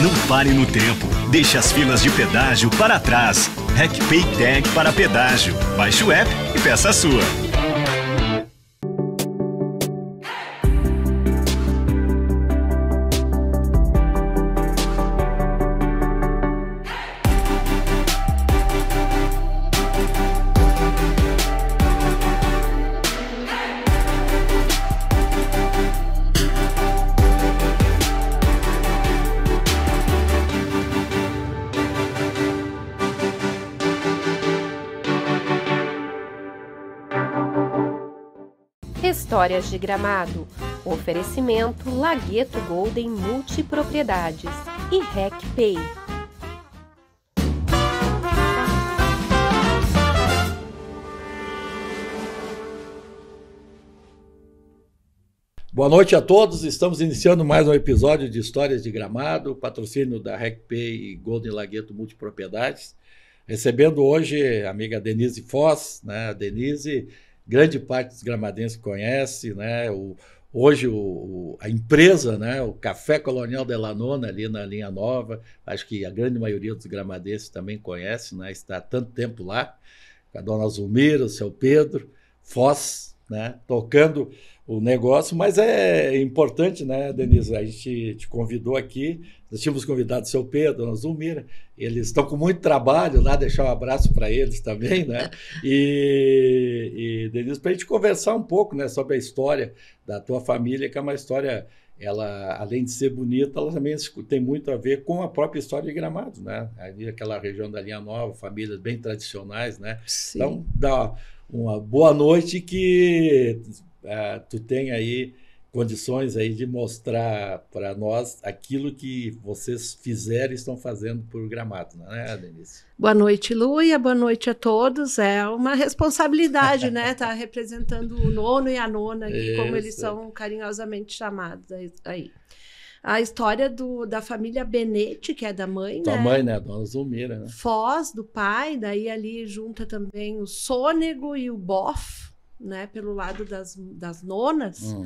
Não pare no tempo. Deixe as filas de pedágio para trás. RecPay Tag para pedágio. Baixe o app e peça a sua. Histórias de Gramado. Oferecimento Lagueto Golden Multipropriedades e RecPay. Boa noite a todos. Estamos iniciando mais um episódio de Histórias de Gramado, patrocínio da RecPay e Golden Lagueto Multipropriedades. Recebendo hoje a amiga Denise Foz, né? Denise grande parte dos gramadenses conhece, né? O, hoje o, o, a empresa, né? o Café Colonial de Lanona ali na linha nova, acho que a grande maioria dos gramadenses também conhece, né? está há tanto tempo lá, com a dona Zulmira, o seu Pedro, Foz, né? tocando o negócio, mas é importante, né, Denise? A gente te convidou aqui, nós tínhamos convidado o seu Pedro, a Zulmira, eles estão com muito trabalho lá, deixar um abraço para eles também, né? E, e Denise, para a gente conversar um pouco né, sobre a história da tua família, que é uma história, ela, além de ser bonita, ela também tem muito a ver com a própria história de Gramado, né? Ali, aquela região da Linha Nova, famílias bem tradicionais, né? Sim. Então, dá uma boa noite que ah, tu tem aí condições aí de mostrar para nós aquilo que vocês fizeram e estão fazendo por Gramado, não é, Denise? Boa noite, Luia, boa noite a todos. É uma responsabilidade, né, estar tá representando o nono e a nona aqui, Isso. como eles são carinhosamente chamados aí. A história do, da família Benete, que é da mãe, Tua né? mãe, né? Dona Zulmira, né? Foz, do pai, daí ali junta também o Sônego e o Boff, né, pelo lado das, das nonas, uhum.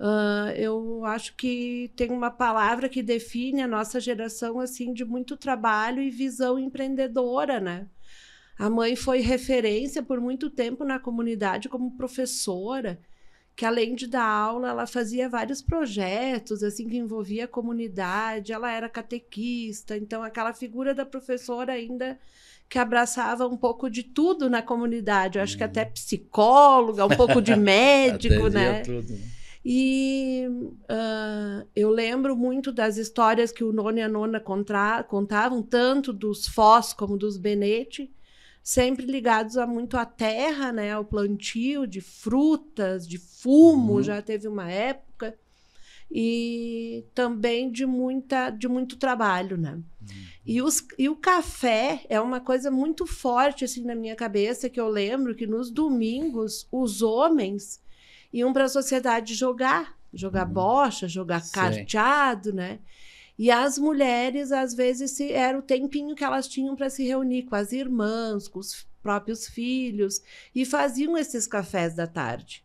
uh, eu acho que tem uma palavra que define a nossa geração assim de muito trabalho e visão empreendedora, né? A mãe foi referência por muito tempo na comunidade como professora, que além de dar aula, ela fazia vários projetos assim que envolvia a comunidade, ela era catequista, então aquela figura da professora ainda que abraçava um pouco de tudo na comunidade. Eu acho hum. que até uhum. psicóloga, um pouco de médico, né? Tudo. Né? E uh, eu lembro muito das histórias que o Nono e a Nona contavam, tanto dos Foz como dos Benete, sempre ligados a muito à terra, né? Ao plantio de frutas, de fumo, uhum. já teve uma época e também de muita de muito trabalho, né? Uhum. E, os, e o café é uma coisa muito forte assim na minha cabeça que eu lembro que nos domingos os homens iam para a sociedade jogar, jogar uhum. bocha, jogar Sei. carteado, né? E as mulheres às vezes se, era o tempinho que elas tinham para se reunir com as irmãs, com os próprios filhos e faziam esses cafés da tarde.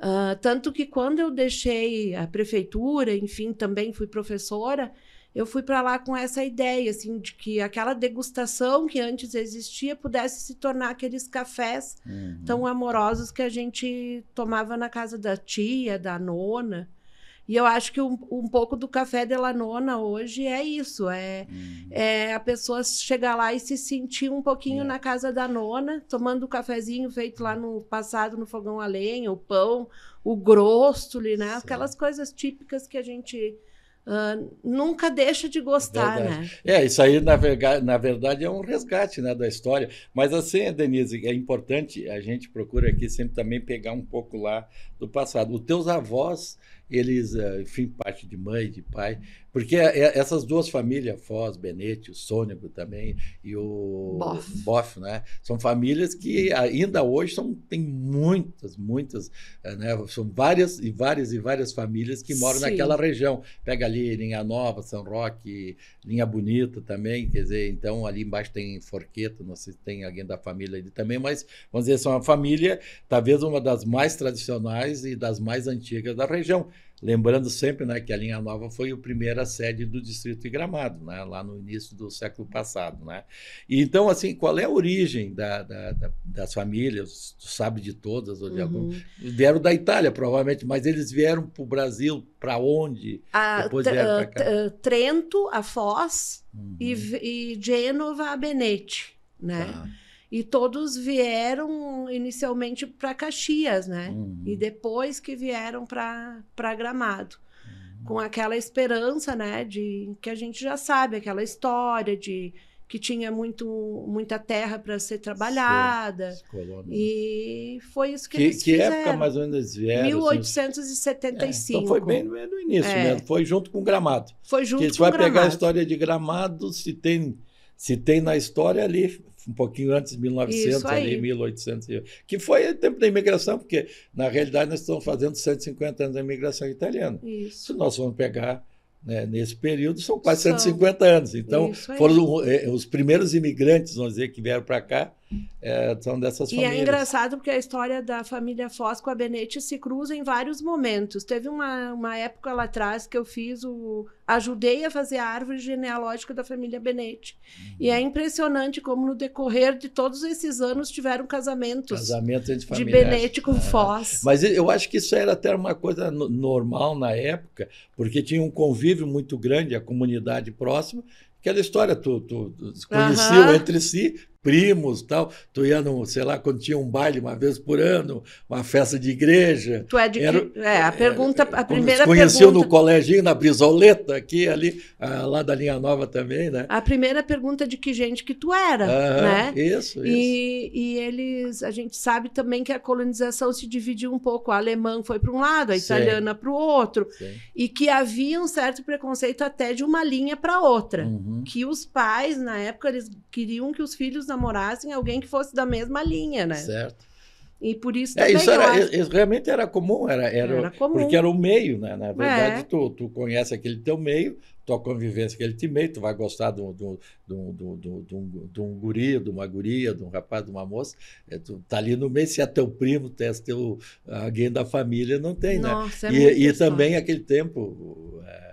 Uh, tanto que quando eu deixei a prefeitura, enfim, também fui professora, eu fui para lá com essa ideia, assim, de que aquela degustação que antes existia pudesse se tornar aqueles cafés uhum. tão amorosos que a gente tomava na casa da tia, da nona. E eu acho que um, um pouco do café de nona hoje é isso, é, hum. é a pessoa chegar lá e se sentir um pouquinho é. na casa da nona, tomando o cafezinho feito lá no passado no fogão a lenha, o pão, o grosso, né? Sim. Aquelas coisas típicas que a gente Uh, nunca deixa de gostar, verdade. né? É, isso aí, na, na verdade, é um resgate né, da história. Mas assim, Denise, é importante, a gente procura aqui sempre também pegar um pouco lá do passado. Os teus avós eles, eh, enfim, parte de mãe, de pai, porque é, é, essas duas famílias, Foz, Benete, o Sônico também e o Boff, Boff né? São famílias que ainda hoje são, tem muitas, muitas, eh, né? São várias e várias e várias famílias que moram Sim. naquela região. Pega ali Linha Nova, São Roque, Linha Bonita também, quer dizer, então ali embaixo tem Forqueta não sei se tem alguém da família ali também, mas vamos dizer, são uma família, talvez uma das mais tradicionais e das mais antigas da região. Lembrando sempre né, que a Linha Nova foi a primeira sede do Distrito de Gramado, né, lá no início do século passado. Né? E, então, assim, qual é a origem da, da, da, das famílias? Tu sabe de todas ou de uhum. Vieram da Itália, provavelmente, mas eles vieram para o Brasil, para onde? A, ah, Depois vieram ah, para cá. Ah, Trento, a Foz uhum. e, e Gênova, a Benete. Né? Tá. E todos vieram inicialmente para Caxias, né? Uhum. E depois que vieram para Gramado. Uhum. Com aquela esperança, né? De que a gente já sabe, aquela história de que tinha muito, muita terra para ser trabalhada. Né? e foi isso que, que eles que fizeram. Que época mais ou menos vieram? 1875. Assim? É, então foi bem no início é. mesmo, foi junto com Gramado. Foi junto com Gramado. A gente vai pegar a história de Gramado, se tem, se tem na história ali, um pouquinho antes de 1900, ali, 1800, que foi o tempo da imigração, porque na realidade nós estamos fazendo 150 anos da imigração italiana. Isso. Se nós formos pegar né, nesse período, são quase são. 150 anos. Então, foram eh, os primeiros imigrantes, vamos dizer, que vieram para cá, é, são dessas e é famílias. E é engraçado porque a história da família Foz com a Benete se cruza em vários momentos. Teve uma, uma época lá atrás que eu fiz o. ajudei a fazer a árvore genealógica da família Benete. Uhum. E é uhum. impressionante como no decorrer de todos esses anos tiveram casamentos. Casamento de, de Benete com é. Foz. Mas eu acho que isso era até uma coisa normal na época, porque tinha um convívio muito grande, a comunidade próxima, aquela história, tu, tu, tu conheciam uhum. entre si, primos tal. Tu ia, num, sei lá, quando tinha um baile uma vez por ano, uma festa de igreja. Tu é de era, que, É, a é, pergunta, era, a primeira conheceu pergunta... no coleginho, na Brisoleta, aqui, ali, ah, lá da Linha Nova também, né? A primeira pergunta de que gente que tu era, né? Isso, isso. E, e eles, a gente sabe também que a colonização se dividiu um pouco. A alemã foi para um lado, a italiana para o outro. Sim. E que havia um certo preconceito até de uma linha para outra. Uhum. Que os pais, na época, eles queriam que os filhos namorassem alguém que fosse da mesma linha, né? Certo. E por isso é, também. É, isso, era, acho... isso realmente era comum, era, era, era comum. porque era o meio, né? Na verdade, é. tu, tu conhece aquele teu meio, tua convivência com aquele teu meio, tu vai gostar de um, de um, de um, de um, de um, guri, de uma guria, de um rapaz, de uma moça, é, tu tá ali no meio, se é teu primo, se é teu, alguém da família, não tem, né? Nossa, né? É e e também aquele tempo. É,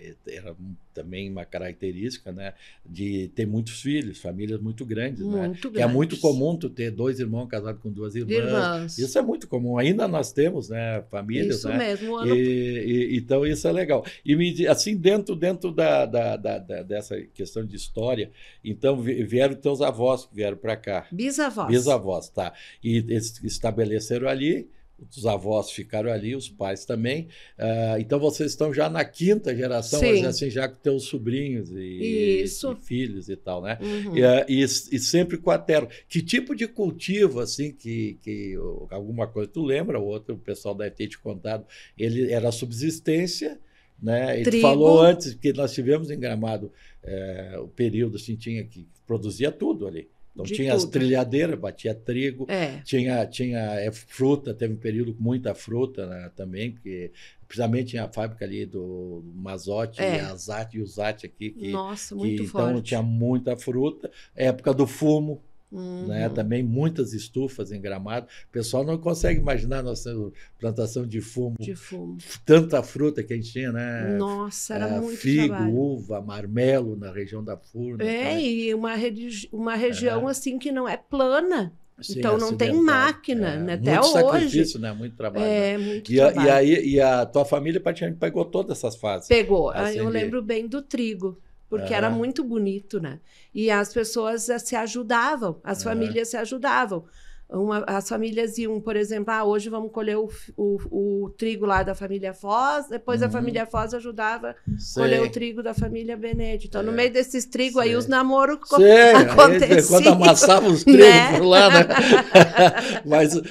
é, era também uma característica, né, de ter muitos filhos, famílias muito grandes, né? muito né? Grandes. É muito comum tu ter dois irmãos casados com duas irmãs. irmãs. Isso é muito comum. Ainda nós temos, né, famílias, isso né? mesmo. Ano... E, e, então isso é legal. E assim dentro dentro da, da, da, da, dessa questão de história, então vieram teus avós que vieram para cá. Bisavós. Bisavós, tá. E eles estabeleceram ali os avós ficaram ali, os pais também. Uh, então vocês estão já na quinta geração, mas assim, já com teus sobrinhos e, e, e filhos e tal, né? Uhum. E, ah, e, e, sempre com a terra. Que tipo de cultivo, assim, que, que alguma coisa tu lembra, Outro o pessoal deve ter te contado, ele era subsistência, né? Ele falou antes que nós tivemos em Gramado é, o período, assim, tinha que produzia tudo ali. Então de tinha tudo. as trilhadeiras, batia trigo, é. tinha, tinha é, fruta, teve um período com muita fruta né, também, porque precisamente tinha a fábrica ali do Mazote, é. Azate e Usate aqui. Que, Nossa, muito que, então forte. Então tinha muita fruta, época do fumo, Uhum. Né? Também muitas estufas em gramado. O pessoal não consegue imaginar a nossa plantação de fumo. De fumo. Tanta fruta que a gente tinha, né? Nossa, era é, muito Figo, trabalho. uva, marmelo na região da Furna. É, né? e uma, uma é. região é. assim que não é plana. Sim, então não tem máquina, é, né? Até muito hoje. Muito sacrifício, né? Muito trabalho. É, né? muito e, trabalho. A, e, aí, e a tua família praticamente pegou todas essas fases. Pegou. Ah, assim, eu lembro bem do trigo porque é. era muito bonito, né? E as pessoas eh, se ajudavam, as é. famílias se ajudavam. Uma, as famílias iam, por exemplo, ah, hoje vamos colher o, o, o trigo lá da família Foz, depois uhum. a família Foz ajudava a colher o trigo da família Benedito. Então, é. no meio desses trigos aí, os namoros aconteciam. Quando amassavam os né? trigos né? por lá, né? Mas, uh,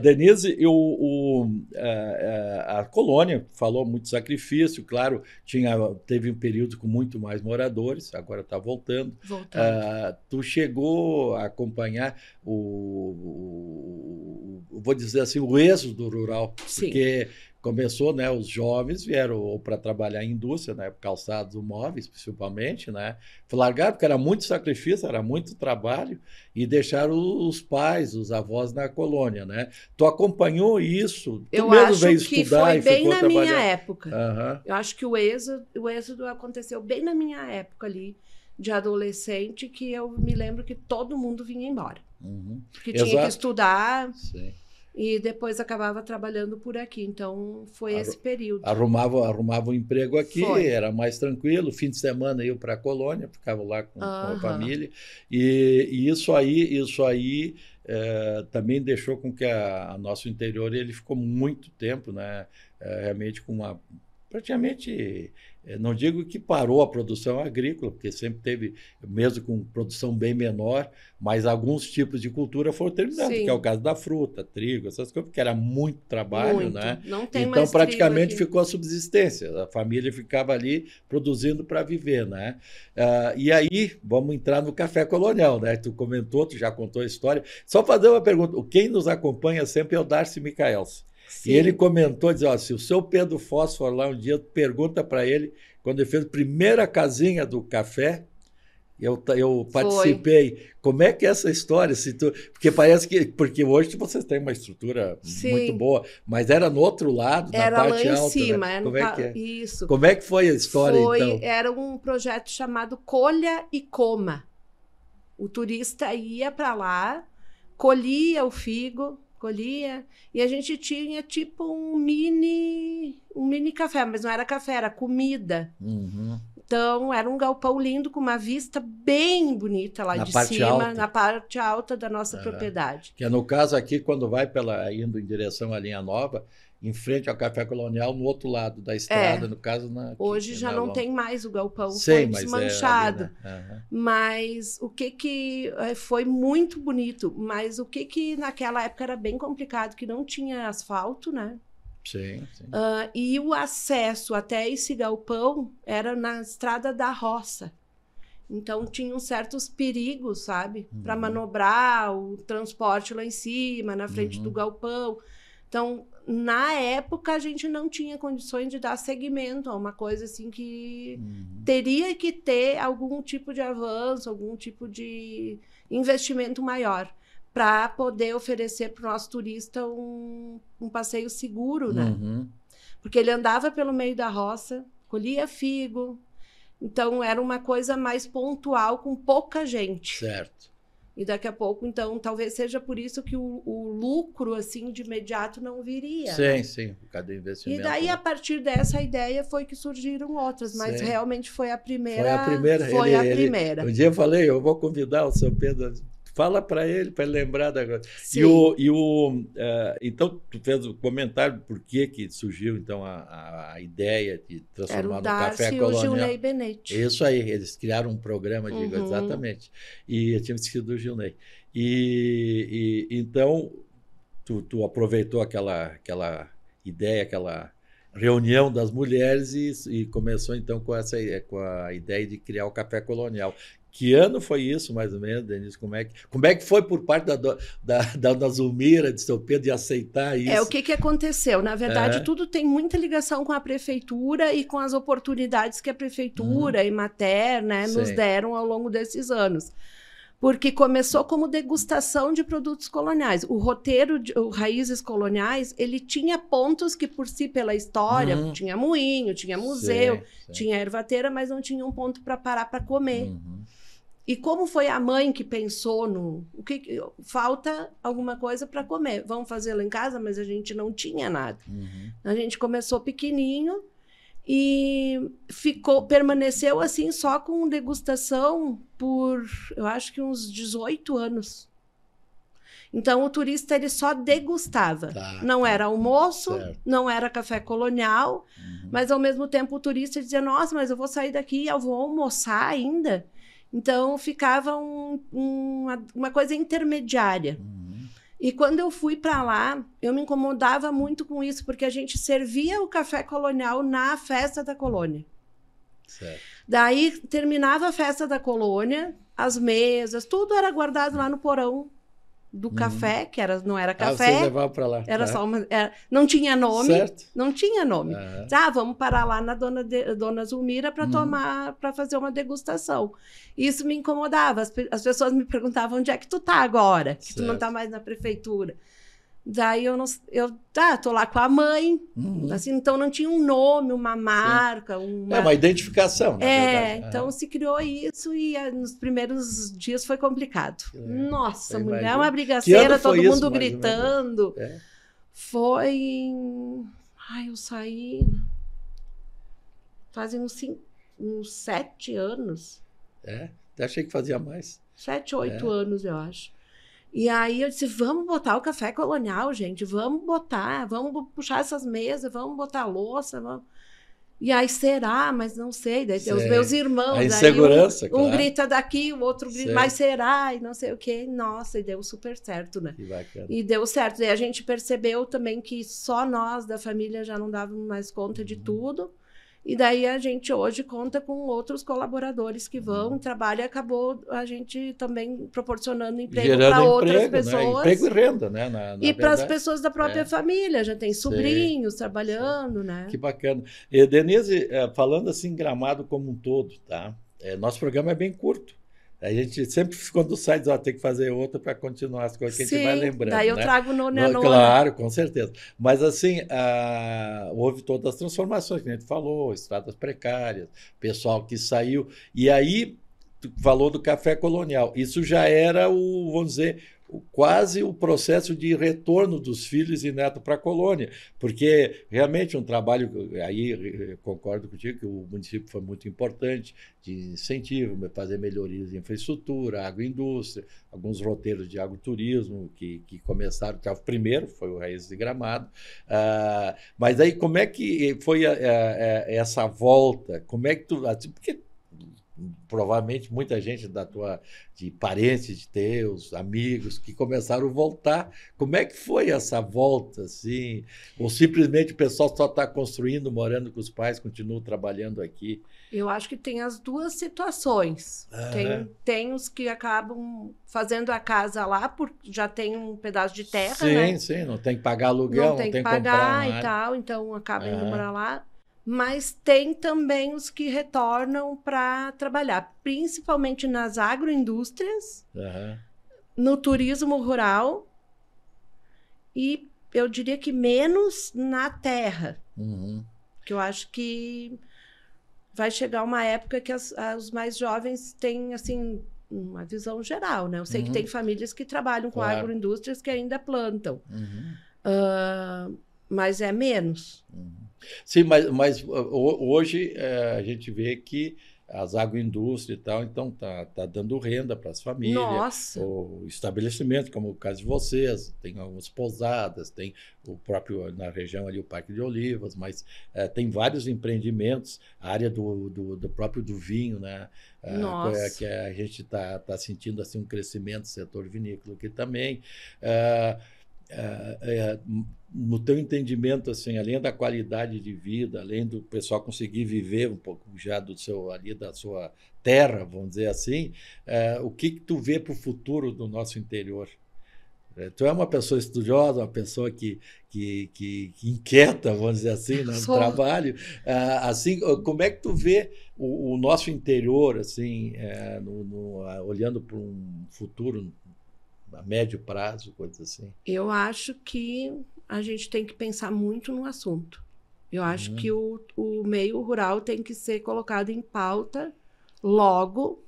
Denise, eu, o, a, é, é, a colônia falou muito sacrifício, claro, tinha, teve um período com muito mais moradores, agora está voltando. voltando. Uh, tu chegou a acompanhar o o, o, vou dizer assim, o êxodo rural. Sim. Porque começou, né? Os jovens vieram para trabalhar em indústria, né? Calçados, móveis, principalmente, né? Largaram porque era muito sacrifício, era muito trabalho e deixaram os pais, os avós na colônia, né? Tu acompanhou isso? Tu Eu mesmo acho veio que estudar foi bem na trabalhar. minha época. Uhum. Eu acho que o êxodo, o êxodo aconteceu bem na minha época ali de adolescente que eu me lembro que todo mundo vinha embora. Uhum. Porque Exato. tinha que estudar. Sim. E depois acabava trabalhando por aqui. Então foi Arru esse período. Arrumava, arrumava um emprego aqui, foi. era mais tranquilo. Fim de semana eu para a colônia, ficava lá com, com a família. E, e, isso aí, isso aí é, também deixou com que a, a nosso interior ele ficou muito tempo, né? É, realmente com uma praticamente, eh, não digo que parou a produção agrícola, porque sempre teve, mesmo com produção bem menor, mas alguns tipos de cultura foram terminados, que é o caso da fruta, trigo, essas coisas, porque era muito trabalho, muito. né? Não tem então, praticamente ficou a subsistência. A família ficava ali produzindo para viver, né? Uh, e aí, vamos entrar no café colonial, né? Tu comentou, tu já contou a história. Só fazer uma pergunta: quem nos acompanha sempre é o Darcy Micaels Sim. E ele comentou, dizendo, assim, o seu Pedro fósforo lá um dia, pergunta para ele, quando ele fez a primeira casinha do café, eu, eu participei. Foi. Como é que é essa história? Se tu, porque parece que. Porque hoje vocês têm uma estrutura Sim. muito boa, mas era no outro lado, era na parte lá em alta. Né? Cima, né? Como é que é? Isso. Como é que foi a história, foi, então? Era um projeto chamado Colha e Coma. O turista ia para lá, colhia o figo, colhia e a gente tinha tipo um mini um mini café, mas não era café, era comida. Uhum. Então era um galpão lindo com uma vista bem bonita lá na de cima, alta. na parte alta da nossa é. propriedade. Que é no caso aqui quando vai pela indo em direção à linha nova, em frente ao Café Colonial, no outro lado da é. estrada, é. no caso na. Hoje aqui, já na não tem mais o galpão, Sim, foi desmanchado. Mas, é ali, né? uhum. mas o que que eh, foi muito bonito, mas o que que naquela época era bem complicado, que não tinha asfalto, né? Sim. sim. Uh, e o acesso até esse galpão era na estrada da roça. Então tinham certos perigos, sabe, uhum. para manobrar o transporte lá em cima, na frente uhum. do galpão. Então, na época, a gente não tinha condições de dar segmento a uma coisa assim que uhum. teria que ter algum tipo de avanço, algum tipo de investimento maior para poder oferecer para o nosso turista um, um passeio seguro, né? Uhum. Porque ele andava pelo meio da roça, colhia figo, então era uma coisa mais pontual com pouca gente. Certo. E daqui a pouco, então, talvez seja por isso que o, o lucro, assim, de imediato não viria. Né? Sim, né? sim, por causa do investimento. E daí, né? a partir dessa ideia, foi que surgiram outras, mas sim. realmente foi a primeira. Foi a primeira. Foi ele, a primeira. Ele, um dia eu falei, eu vou convidar o seu Pedro Fala para ele, para ele lembrar da coisa. Sim. E o, e o, uh, então, tu fez o comentário por que, que surgiu então a, a ideia de transformar Era o no Darcy café colonial. E o Benetti. Isso aí, eles criaram um programa de uhum. exatamente. E eu tinha esquecido do Gilney. E, e então tu, tu aproveitou aquela aquela ideia, aquela reunião das mulheres e, e, começou então com essa com a ideia de criar o café colonial que ano foi isso, mais ou menos, Denise? Como é que, como é que foi por parte da, da, da, da Zulmira, de seu Pedro, de aceitar isso? É, o que, que aconteceu? Na verdade, é. tudo tem muita ligação com a prefeitura e com as oportunidades que a prefeitura hum. e Mater né, nos deram ao longo desses anos porque começou como degustação de produtos coloniais. O roteiro de o Raízes Coloniais, ele tinha pontos que por si pela história, uhum. tinha moinho, tinha museu, tinha ervateira, mas não tinha um ponto para parar para comer. Uhum. E como foi a mãe que pensou no. O que, falta alguma coisa para comer. Vamos fazer lá em casa, mas a gente não tinha nada. Uhum. A gente começou pequenininho e ficou permaneceu assim só com degustação por, eu acho que uns 18 anos. Então o turista ele só degustava. Tá, não tá. era almoço, certo. não era café colonial, uhum. mas ao mesmo tempo o turista dizia: "Nossa, mas eu vou sair daqui, eu vou almoçar ainda". Então ficava um, um, uma coisa intermediária. Uhum. E quando eu fui para lá, eu me incomodava muito com isso, porque a gente servia o café colonial na festa da colônia. Certo. Daí terminava a festa da colônia, as mesas, tudo era guardado lá no porão do uhum. café, que era, não era ah, café. Ah, levava para lá. Era tá. só uma, era, não tinha nome. Certo. Não tinha nome. Ah, ah vamos parar lá na dona, de, dona Zulmira para uhum. tomar, para fazer uma degustação. Isso me incomodava. As, as, pessoas me perguntavam onde é que tu tá agora, que certo. tu não tá mais na prefeitura. Daí eu não, eu tá, tô lá com a mãe, uhum. assim, então não tinha um nome, uma marca, uma... É uma identificação, na é, verdade. então se criou isso e ah, nos primeiros dias foi complicado. É. Nossa, mulher, uma brigaceira, todo isso, mundo gritando. É. Foi Ai, eu saí... Fazem uns, cinco, uns sete anos. É? Eu achei que fazia mais. Sete, oito é. anos, eu acho. E aí eu disse: vamos botar o café colonial, gente, vamos botar, vamos puxar essas mesas, vamos botar a louça, vamos. E aí será, mas não sei. Daí sei. os meus irmãos. A insegurança, aí, um, claro. um grita daqui, o outro grita, sei. mas será, e não sei o quê. Nossa, e deu super certo, né? Que bacana. E deu certo. E a gente percebeu também que só nós da família já não dávamos mais conta uhum. de tudo. E daí a gente hoje conta com outros colaboradores que vão, uhum. trabalha e acabou a gente também proporcionando emprego para outras emprego, né? pessoas. Né? Emprego e renda, né? Na, na e para as pessoas da própria é. família, já tem sobrinhos Sei. trabalhando, Sei. né? Que bacana. E, Denise, eh, falando assim, gramado como um todo, tá? É, nosso programa é bem curto. A gente sempre, quando sai, diz, ó, tem que fazer outra para continuar as coisas Sim, que a gente vai lembrando. Daí eu né? trago no, né, no, no Claro, com certeza. Mas assim, ah, houve todas as transformações que a gente falou, estradas precárias, pessoal que saiu. E aí, falou do café colonial. Isso já era o, vamos dizer, quase o processo de retorno dos filhos e netos para a colônia, porque realmente é um trabalho, aí eh, concordo contigo que o município foi muito importante de incentivo, fazer melhorias em infraestrutura, agroindústria, alguns roteiros de agroturismo que, que começaram, que é o primeiro foi o Raiz de Gramado, ah, mas aí como é que foi a, a, a, essa volta? Como é que tu, assim, porque provavelmente muita gente da tua de parentes teus, amigos que começaram a voltar. Como é que foi essa volta assim? Ou simplesmente o pessoal só está construindo, morando com os pais, continua trabalhando aqui? Eu acho que tem as duas situações. Uhum. Tem, tem os que acabam fazendo a casa lá porque já tem um pedaço de terra, sim, né? Sim, sim, não tem que pagar aluguel, não tem, não tem que pagar comprar, e tal, então acabam indo morar lá mas tem também os que retornam para trabalhar, principalmente nas agroindústrias, uhum. no turismo rural e eu diria que menos na terra. Uhum. Que eu acho que vai chegar uma época que as, as, ah, os mais jovens têm assim uma visão geral, né? Eu sei uhum. que tem famílias que trabalham com claro. agroindústrias que ainda plantam, uhum. uh, mas é menos. Uhum. Sim, mas, mas ah, hoje é, a gente vê que as agroindústrias e tal, então tá, tá dando renda para as famílias, Nossa. o estabelecimento, como o caso de vocês, tem algumas pousadas, tem o próprio na região ali o Parque de Olivas, mas é, tem vários empreendimentos, a área do, do, do próprio do vinho, né? Eh, é, que é, a gente está tá sentindo assim um crescimento do setor vinícola aqui também. É, no teu entendimento, assim, além da qualidade de vida, além do pessoal conseguir viver um pouco já do seu ali da sua terra, vamos dizer assim, é, o que, que tu vê para o futuro do nosso interior? É, tu é uma pessoa estudiosa, uma pessoa que, que, que, que inquieta, vamos dizer assim, né, no Sou. trabalho. É, assim, como é que tu vê o, o nosso interior, assim, é, no, no, olhando para um futuro a médio prazo, coisas assim? Eu acho que a gente tem que pensar muito no assunto. Eu acho uhum. que o, o meio rural tem que ser colocado em pauta logo,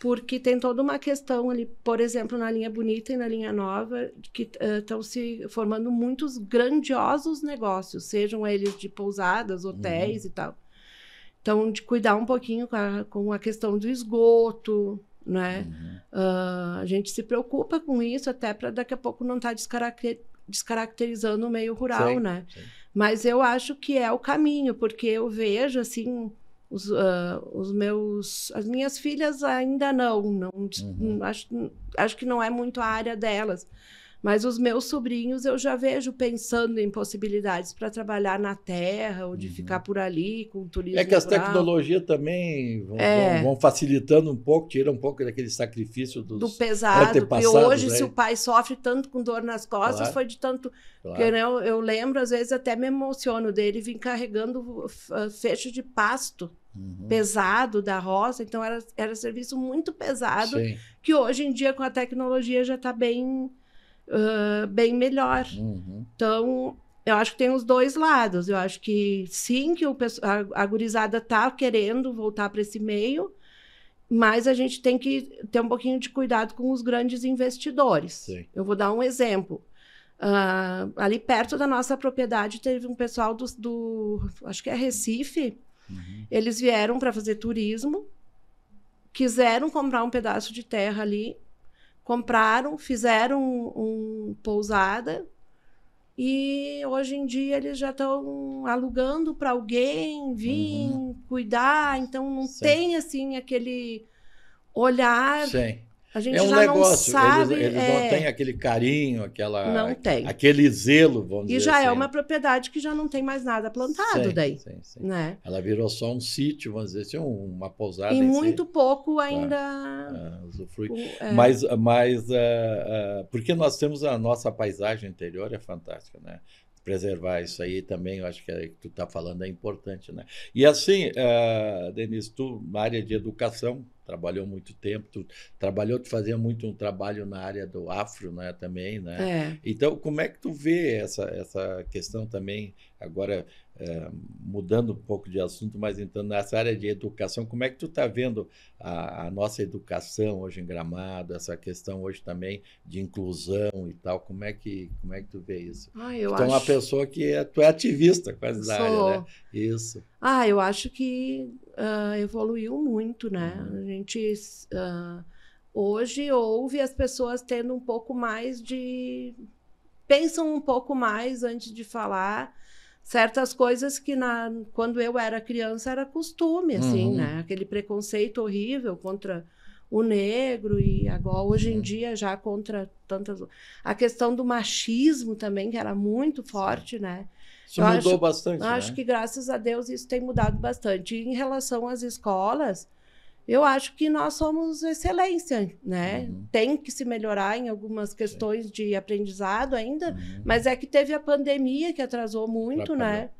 porque tem toda uma questão ali, por exemplo, na linha bonita e na linha nova, que estão eh, uh, se formando muitos grandiosos negócios, sejam eles de pousadas, uhum. hotéis uhum. e tal. Então, de cuidar um pouquinho com a, com a questão do esgoto, né? Uhum. Uh, a gente se preocupa com isso até para daqui a pouco não estar tá descaracterizado descaracterizando o meio rural, sim, né? Sim. Mas eu acho que é o caminho, porque eu vejo assim os, uh, os meus, as minhas filhas ainda não, não uhum. acho, acho que não é muito a área delas. Mas os meus sobrinhos eu já vejo pensando em possibilidades para trabalhar na terra ou de uhum. ficar por ali com turismo. É que as tecnologias também vão, é. vão, facilitando um pouco, tiram um pouco daquele sacrifício dos do pesado. Porque hoje, né? se o pai sofre tanto com dor nas costas, claro. foi de tanto. Claro. Porque, né, eu, eu lembro, às vezes até me emociono dele vir carregando ah, fecho de pasto. Uhum. pesado da roça, então era, era serviço muito pesado, Sim. que hoje em dia com a tecnologia já está bem bem melhor. Uhum. Então, eu acho que tem os dois lados. Eu acho que sim, que o, a, a gurizada está querendo voltar para esse meio, mas a gente tem que ter um pouquinho de cuidado com os grandes investidores. Sim. Eu vou dar um exemplo. Uh, ali perto da nossa propriedade teve um pessoal do, do acho que é Recife. Uhum. Eles vieram para fazer turismo, quiseram comprar um pedaço de terra ali compraram, fizeram um, um pousada e hoje em dia eles já estão alugando para alguém vir uhum. cuidar, então não Sim. tem assim aquele olhar Sim. A gente é um já negócio. não sabe. Eles, eles é... não têm aquele carinho, aquela, não tem. aquele zelo, vamos e dizer. E já é assim. é uma propriedade que já não tem mais nada plantado sim, daí. Sim, sim. Né? Ela virou só um sítio, vamos dizer assim, uma pousada. E muito si, pouco ainda. Ah, ah, é. Mas, mas ah, porque nós temos a nossa paisagem interior, é fantástica, né? preservar isso aí também, eu acho que, é, que tu está falando é importante, né? E assim, uh, Denise, tu, na área de educação, trabalhou muito tempo, tu trabalhou, tu fazia muito um trabalho na área do afro, né, também, né? É. Então, como é que tu vê essa, essa questão também Agora, é, mudando um pouco de assunto, mas entrando nessa área de educação, como é que tu está vendo a, a, nossa educação hoje em Gramado, essa questão hoje também de inclusão e tal, como é que, como é que tu vê isso? Ah, eu tu acho... é uma pessoa que é, tu é ativista quase da Sou... área, né? Isso. Ah, eu acho que uh, evoluiu muito, né? Uhum. A gente... Uh, hoje ouve as pessoas tendo um pouco mais de... Pensam um pouco mais antes de falar certas coisas que na, quando eu era criança era costume, assim, uhum. né? Aquele preconceito horrível contra o negro e agora hoje em uhum. dia já contra tantas a questão do machismo também que era muito forte, né? Isso eu mudou acho, bastante. Acho né? que graças a Deus isso tem mudado bastante. E em relação às escolas, eu acho que nós somos excelência, né? Uhum. Tem que se melhorar em algumas questões Sim. de aprendizado ainda, uhum. mas é que teve a pandemia que atrasou muito, né?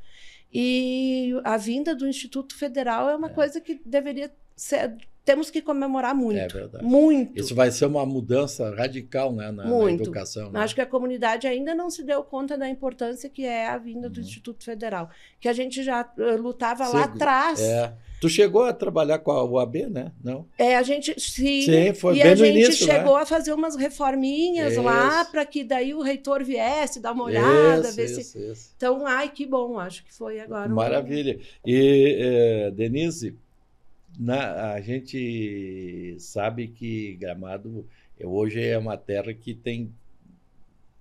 E a vinda do Instituto Federal é uma é. coisa que deveria ser temos que comemorar muito. É verdade. Muito. Isso vai ser uma mudança radical né, na, na educação. Né? Acho que a comunidade ainda não se deu conta da importância que é a vinda do uhum. Instituto Federal, que a gente já eh, lutava lá atrás. É. Tu chegou a trabalhar com a UAB, né? Não? É, a gente sim. sim foi e bem a gente início, né? chegou né? a fazer umas reforminhas isso. lá para que daí o reitor viesse dar uma olhada, isso, ver isso, se. Então, ai, que bom, acho que foi agora. Maravilha. Um... E, é, Denise, na, a gente sabe que Gramado é, hoje é uma terra que tem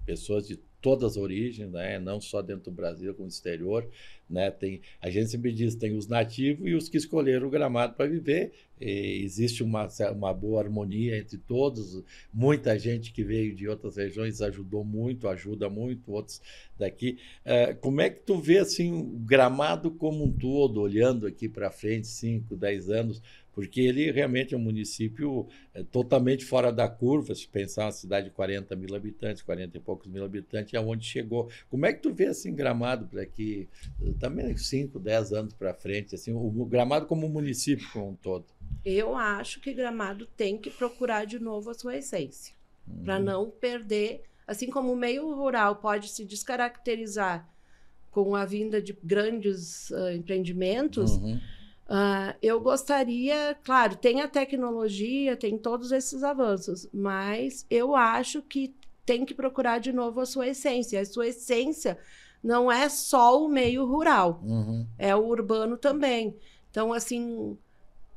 pessoas de todas as origens, né? não só dentro do Brasil, como no exterior. Né? Tem, a gente sempre diz, tem os nativos e os que escolheram o gramado para viver. E existe uma, uma boa harmonia entre todos. Muita gente que veio de outras regiões ajudou muito, ajuda muito, outros daqui. É, como é que tu vê assim, o gramado como um todo, olhando aqui para frente, 5, 10 anos, porque ele realmente é um município é, totalmente fora da curva, se pensar uma cidade de 40 mil habitantes, 40 e poucos mil habitantes, é onde chegou. Como é que tu vê assim Gramado para que também 5, 10 anos para frente, assim, o Gramado como município como um todo? Eu acho que Gramado tem que procurar de novo a sua essência, uhum. para não perder, assim como o meio rural pode se descaracterizar com a vinda de grandes uh, empreendimentos, uhum Uh, eu gostaria, claro, tem a tecnologia, tem todos esses avanços, mas eu acho que tem que procurar de novo a sua essência. A sua essência não é só o meio rural, uhum. é o urbano também. Então, assim,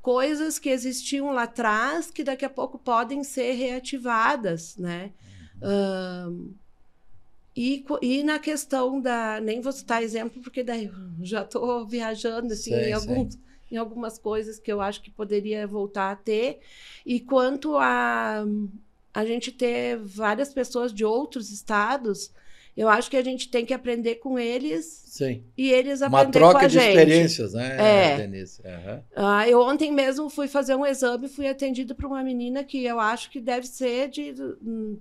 coisas que existiam lá atrás que daqui a pouco podem ser reativadas, né? Uhum. e, e, na questão da. Nem vou citar exemplo, porque daí já estou viajando assim, sei, em alguns. Sei em algumas coisas que eu acho que poderia voltar a ter. E quanto a a gente ter várias pessoas de outros estados, eu acho que a gente tem que aprender com eles Sim. e eles aprender com a gente. Uma troca de experiências, né, é. Denise? Uhum. Ah, eu ontem mesmo fui fazer um exame, fui atendido por uma menina que eu acho que deve ser de hum,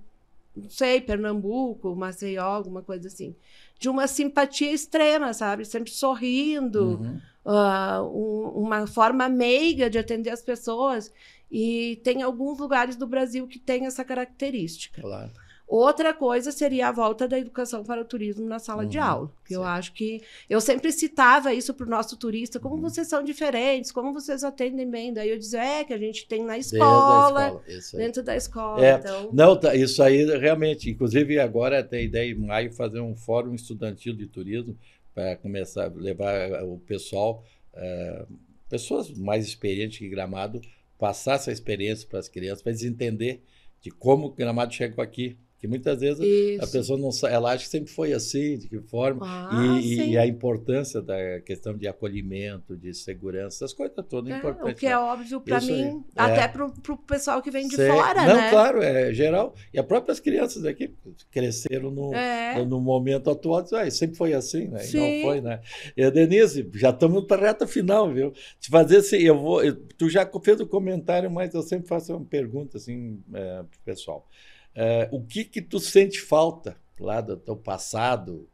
não sei, Pernambuco, Maceió, alguma coisa assim, de uma simpatia extrema, sabe? Sempre sorrindo, uhum. uh, um, uma forma meiga de atender as pessoas. E tem alguns lugares do Brasil que tem essa característica. Claro. Outra coisa seria a volta da educação para o turismo na sala uhum, de aula. Que eu acho que eu sempre citava isso para o nosso turista, como uhum. vocês são diferentes, como vocês atendem bem. Daí eu dizia, é que a gente tem na escola, dentro da escola. Dentro da escola é, então... Não, tá, isso aí realmente. Inclusive agora tem ideia em maio fazer um fórum estudantil de turismo para começar a levar eh, o pessoal, é, pessoas mais experientes que Gramado, passar essa experiência para as crianças, para eles entenderem de como o Gramado chegou aqui, que muitas vezes Isso. a pessoa não sabe, ela acha que sempre foi assim, de que forma. Ah, e, e, a importância da questão de acolhimento, de segurança, essas coisas todas é, importantes. É, o que é né? é óbvio para mim, até para o pessoal que vem de sei, fora, não, né? Claro, é geral. E as próprias crianças aqui cresceram no, é. no, momento atual, diz, ah, sempre foi assim, né? E não foi, né? E, Denise, já estamos para a reta final, viu? Te fazer assim, eu vou. Eu, tu já fez o um comentário, mas eu sempre faço uma pergunta assim, é, pessoal. Eh, o que que tu sente falta lá do teu passado,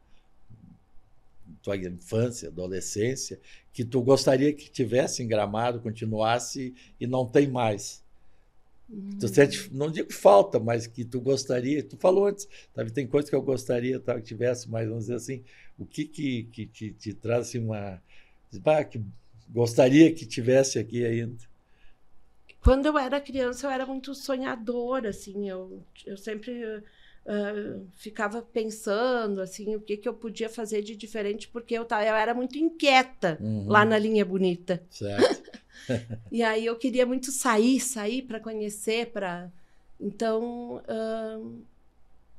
tua infância, adolescência, que tu gostaria que tivesse em Gramado, continuasse e não tem mais? Hum. Tu sente, não digo falta, mas que tu gostaria, tu falou antes, sabe, tem coisas que eu gostaria tá, que tivesse, mas vamos dizer assim, o que que, que te, te traz assim, uma... Ah, que gostaria que tivesse aqui ainda? Quando eu era criança, eu era muito sonhadora, assim, eu, eu sempre uh, ficava pensando, assim, o que, que eu podia fazer de diferente, porque eu, tava, eu era muito inquieta uhum. lá na Linha Bonita. Certo. e aí eu queria muito sair, sair para conhecer, para... Então, uh,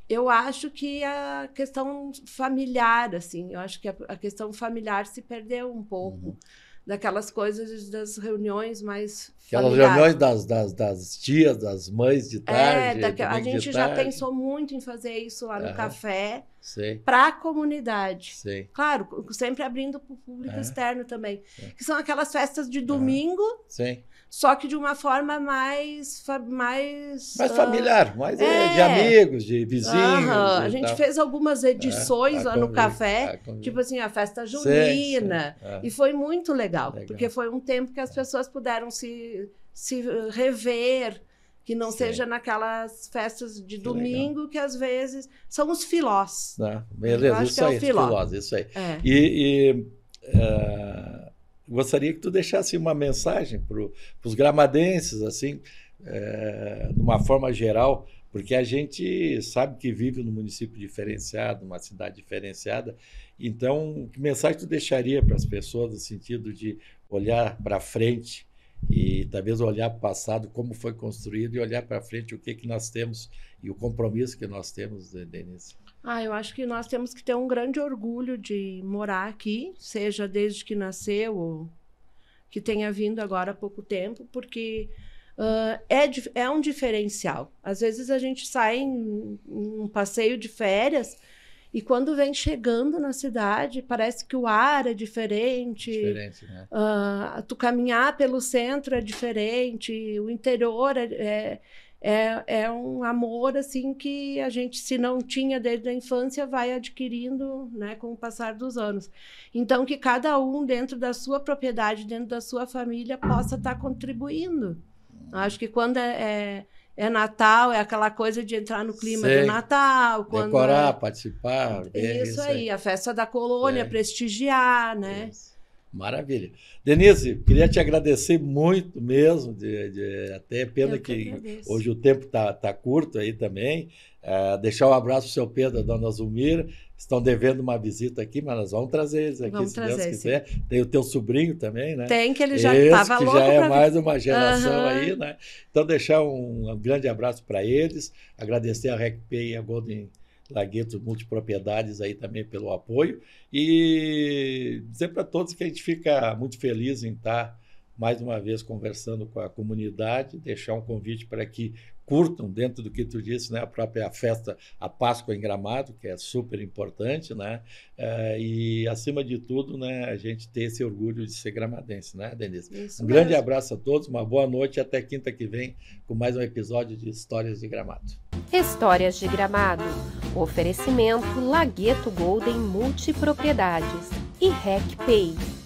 eu acho que a questão familiar, assim, eu acho que a, a questão familiar se perdeu um pouco. Uhum daquelas coisas das reuniões mais aquelas reuniões das, das, das tias, das mães de é, tarde. É, daqui, a gente já tarde. pensou muito em fazer isso lá no ah, café para a comunidade. Sim. Claro, sempre abrindo para o público externo também, é. que são aquelas festas de domingo. Sim só que de uma forma mais mais mais familiar, mais eh, é, de amigos, de vizinhos. a gente tal. fez algumas é, edições é, lá no café, tipo assim a festa junina, sim, sim. É. e foi muito legal, legal, porque foi um tempo que as é. pessoas puderam se se rever, que não sim. seja naquelas festas de que domingo legal. que às vezes são os filós. Ah, beleza, é isso aí, filó. filós, isso aí. E, e uh gostaria que tu deixasse uma mensagem para os gramadenses, assim, é, eh, de uma forma geral, porque a gente sabe que vive num município diferenciado, numa cidade diferenciada. Então, que mensagem tu deixaria para as pessoas no sentido de olhar para frente e talvez olhar para o passado, como foi construído e olhar para frente o que que nós temos e o compromisso que nós temos, né, Denise? Ah, eu acho que nós temos que ter um grande orgulho de morar aqui, seja desde que nasceu ou que tenha vindo agora há pouco tempo, porque uh, é, é um diferencial. Às vezes a gente sai em, em um passeio de férias e quando vem chegando na cidade, parece que o ar é diferente. Diferente, né? Uh, tu caminhar pelo centro é diferente, o interior é, é é, é um amor assim que a gente, se não tinha desde a infância, vai adquirindo né, com o passar dos anos. Então, que cada um, dentro da sua propriedade, dentro da sua família, possa estar tá contribuindo. Acho que quando é, é é Natal, é aquela coisa de entrar no clima Sei. de Natal. Quando Decorar, é... participar. É isso, isso aí, aí, a festa da colônia, é. prestigiar, né? Isso. Maravilha. Denise, queria te agradecer muito mesmo. De, de, até é pena que, que hoje o tempo está tá curto aí também. Uh, deixar um abraço para o seu Pedro, a dona Zulmira. Estão devendo uma visita aqui, mas nós vamos trazer eles aqui, vamos se trazer, Deus quiser. Sim. Tem o teu sobrinho também, né? Tem, que ele já estava louco. já é mais vir. uma geração uhum. aí, né? Então, deixar um, um grande abraço para eles. Agradecer a RecPay e a Golden Lagueto Multipropriedades aí também pelo apoio. E dizer para todos que a gente fica muito feliz em estar tá mais uma vez conversando com a comunidade, deixar um convite para que curtam dentro do que tu disse, né, a própria festa, a Páscoa em Gramado, que é super importante, né, uh, e acima de tudo, né, a gente ter esse orgulho de ser gramadense, né, Denise? Isso um mesmo. grande abraço a todos, uma boa noite e até quinta que vem com mais um episódio de Histórias de Gramado. Histórias de Gramado, oferecimento Lagueto Golden Multipropriedades e RecPay.